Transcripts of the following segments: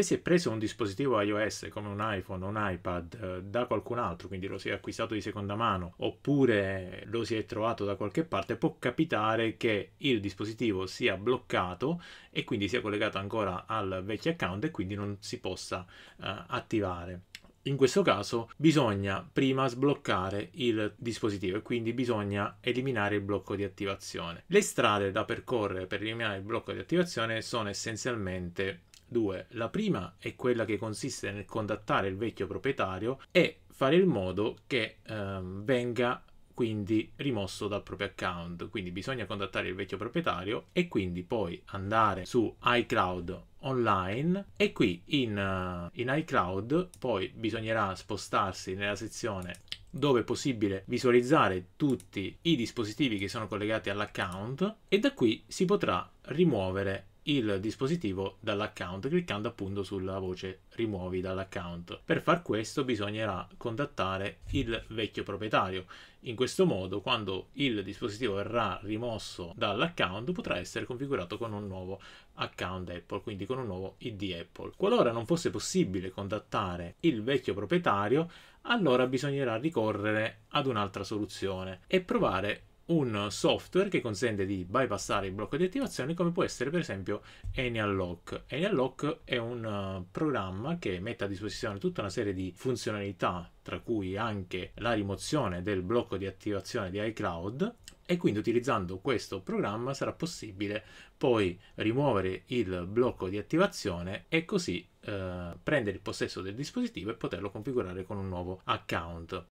Se si è preso un dispositivo iOS come un iPhone o un iPad eh, da qualcun altro, quindi lo si è acquistato di seconda mano oppure lo si è trovato da qualche parte, può capitare che il dispositivo sia bloccato e quindi sia collegato ancora al vecchio account e quindi non si possa uh, attivare. In questo caso bisogna prima sbloccare il dispositivo e quindi bisogna eliminare il blocco di attivazione. Le strade da percorrere per eliminare il blocco di attivazione sono essenzialmente due. La prima è quella che consiste nel contattare il vecchio proprietario e fare in modo che ehm, venga quindi rimosso dal proprio account. Quindi bisogna contattare il vecchio proprietario e quindi poi andare su iCloud online e qui in, eh, in iCloud poi bisognerà spostarsi nella sezione dove è possibile visualizzare tutti i dispositivi che sono collegati all'account e da qui si potrà rimuovere il dispositivo dall'account cliccando appunto sulla voce rimuovi dall'account. Per far questo bisognerà contattare il vecchio proprietario. In questo modo quando il dispositivo verrà rimosso dall'account potrà essere configurato con un nuovo account Apple, quindi con un nuovo ID Apple. Qualora non fosse possibile contattare il vecchio proprietario, allora bisognerà ricorrere ad un'altra soluzione e provare un software che consente di bypassare il blocco di attivazione come può essere per esempio AnyAllock. AnyAllock è un eh, programma che mette a disposizione tutta una serie di funzionalità tra cui anche la rimozione del blocco di attivazione di iCloud e quindi utilizzando questo programma sarà possibile poi rimuovere il blocco di attivazione e così eh, prendere il possesso del dispositivo e poterlo configurare con un nuovo account.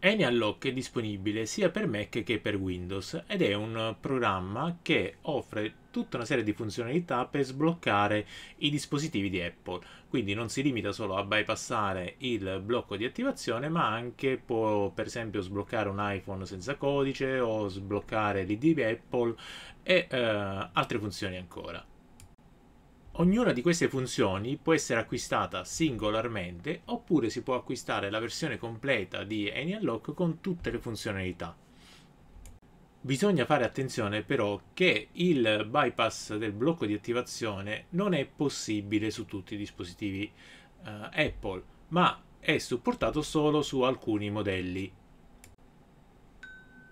AnyUnlock è disponibile sia per Mac che per Windows ed è un programma che offre tutta una serie di funzionalità per sbloccare i dispositivi di Apple, quindi non si limita solo a bypassare il blocco di attivazione ma anche può per esempio sbloccare un iPhone senza codice o sbloccare l'ID di Apple e eh, altre funzioni ancora. Ognuna di queste funzioni può essere acquistata singolarmente oppure si può acquistare la versione completa di AnyUnlock con tutte le funzionalità. Bisogna fare attenzione però che il bypass del blocco di attivazione non è possibile su tutti i dispositivi uh, Apple, ma è supportato solo su alcuni modelli.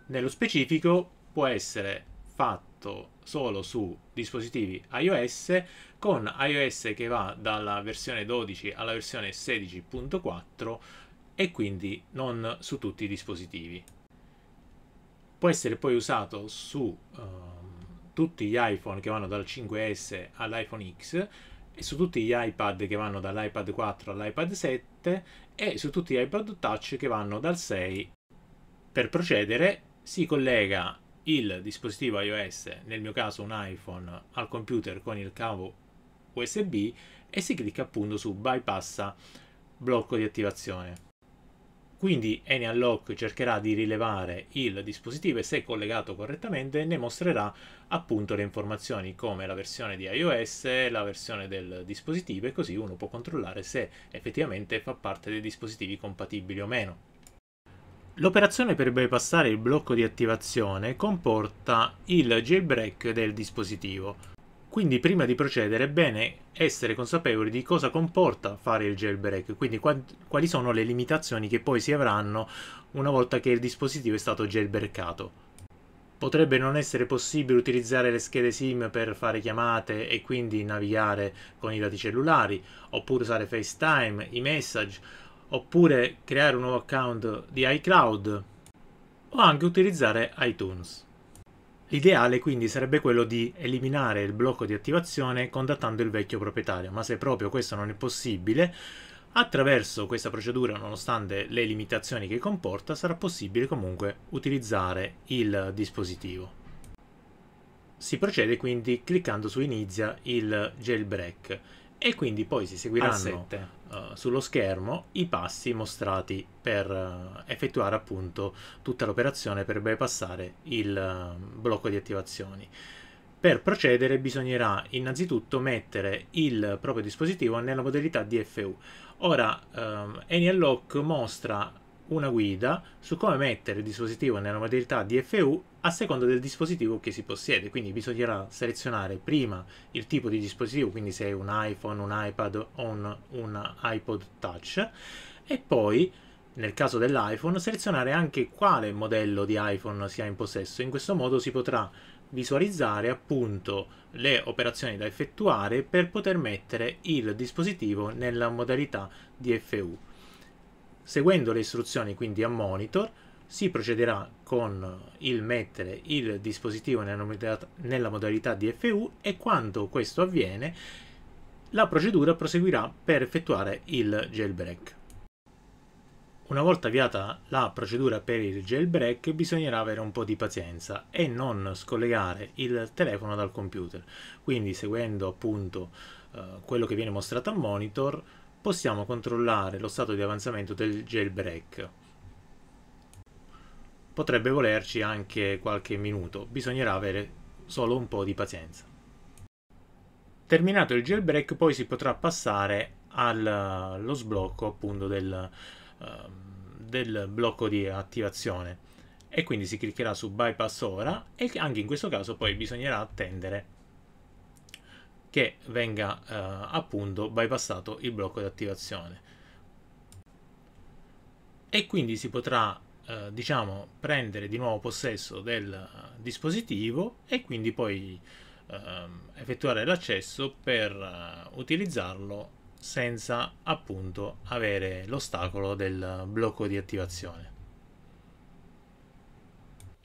Nello specifico può essere fatto fatto solo su dispositivi iOS con iOS che va dalla versione 12 alla versione 16.4 e quindi non su tutti i dispositivi. Può essere poi usato su uh, tutti gli iPhone che vanno dal 5S all'iPhone X e su tutti gli iPad che vanno dall'iPad 4 all'iPad 7 e su tutti gli iPad touch che vanno dal 6. Per procedere si collega il dispositivo iOS, nel mio caso un iPhone, al computer con il cavo USB e si clicca appunto su bypassa blocco di attivazione. Quindi Enial cercherà di rilevare il dispositivo e se collegato correttamente ne mostrerà appunto le informazioni come la versione di iOS, la versione del dispositivo e così uno può controllare se effettivamente fa parte dei dispositivi compatibili o meno. L'operazione per bypassare il blocco di attivazione comporta il jailbreak del dispositivo, quindi prima di procedere è bene essere consapevoli di cosa comporta fare il jailbreak, quindi quali sono le limitazioni che poi si avranno una volta che il dispositivo è stato jailbreakato. Potrebbe non essere possibile utilizzare le schede SIM per fare chiamate e quindi navigare con i dati cellulari, oppure usare FaceTime, i message, oppure creare un nuovo account di iCloud o anche utilizzare iTunes. L'ideale quindi sarebbe quello di eliminare il blocco di attivazione contattando il vecchio proprietario, ma se proprio questo non è possibile, attraverso questa procedura, nonostante le limitazioni che comporta, sarà possibile comunque utilizzare il dispositivo. Si procede quindi cliccando su Inizia il jailbreak e quindi poi si seguiranno uh, eh, sullo schermo i passi mostrati per uh, effettuare appunto tutta l'operazione per bypassare il uh, blocco di attivazioni. Per procedere bisognerà innanzitutto mettere il proprio dispositivo nella modalità DFU. Ora, um, ehm, Enial Lock mostra una guida su come mettere il dispositivo nella modalità DFU a seconda del dispositivo che si possiede, quindi bisognerà selezionare prima il tipo di dispositivo, quindi se è un iPhone, un iPad o un, un iPod touch e poi nel caso dell'iPhone selezionare anche quale modello di iPhone si ha in possesso, in questo modo si potrà visualizzare appunto le operazioni da effettuare per poter mettere il dispositivo nella modalità DFU. Seguendo le istruzioni quindi a monitor si procederà con il mettere il dispositivo nella modalità, DFU e quando questo avviene la procedura proseguirà per effettuare il jailbreak. Una volta avviata la procedura per il jailbreak bisognerà avere un po' di pazienza e non scollegare il telefono dal computer, quindi seguendo appunto eh, quello che viene mostrato a monitor possiamo controllare lo stato di avanzamento del jailbreak. Potrebbe volerci anche qualche minuto, bisognerà avere solo un po' di pazienza. Terminato il jailbreak poi si potrà passare allo eh, sblocco appunto del, uh, del blocco di attivazione e quindi si cliccherà su bypass ora e anche in questo caso poi bisognerà attendere che venga eh, appunto bypassato il blocco di attivazione e quindi si potrà eh, diciamo prendere di nuovo possesso del eh, dispositivo e quindi poi ehm, effettuare l'accesso per eh, utilizzarlo senza appunto avere l'ostacolo del blocco di attivazione.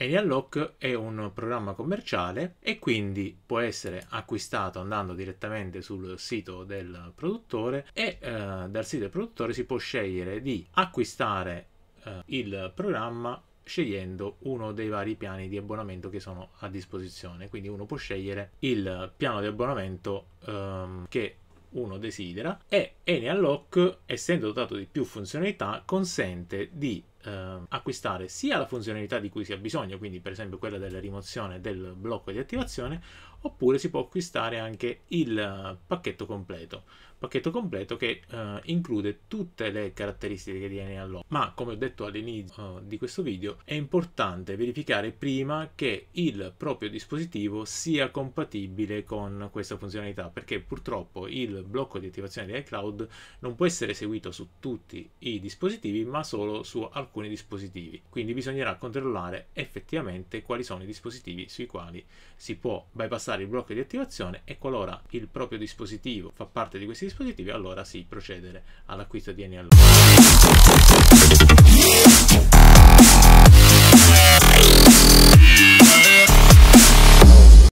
Alien Lock è un programma commerciale e quindi può essere acquistato andando direttamente sul sito del produttore e eh, dal sito del produttore si può scegliere di acquistare eh, il programma scegliendo uno dei vari piani di abbonamento che sono a disposizione. Quindi uno può scegliere il piano di abbonamento ehm, che uno desidera e Enial Lock, essendo dotato di più funzionalità, consente di eh, acquistare sia la funzionalità di cui si ha bisogno, quindi per esempio quella della rimozione del blocco di attivazione, oppure si può acquistare anche il eh, pacchetto completo. Pacchetto completo che eh, include tutte le caratteristiche di NLO. Ma come ho detto all'inizio eh, di questo video, è importante verificare prima che il proprio dispositivo sia compatibile con questa funzionalità, perché purtroppo il blocco di attivazione di iCloud non può essere eseguito su tutti i dispositivi, ma solo su alcuni alcuni dispositivi. Quindi bisognerà controllare effettivamente quali sono i dispositivi sui quali si può bypassare il blocco di attivazione e qualora il proprio dispositivo fa parte di questi dispositivi, allora si sì, procedere all'acquisto di NLO.